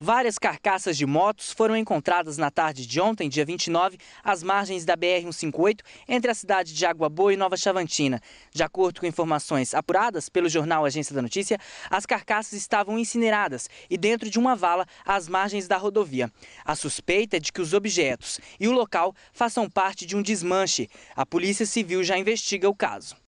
Várias carcaças de motos foram encontradas na tarde de ontem, dia 29, às margens da BR-158, entre a cidade de Água Boa e Nova Chavantina. De acordo com informações apuradas pelo jornal Agência da Notícia, as carcaças estavam incineradas e dentro de uma vala às margens da rodovia. A suspeita é de que os objetos e o local façam parte de um desmanche. A Polícia Civil já investiga o caso.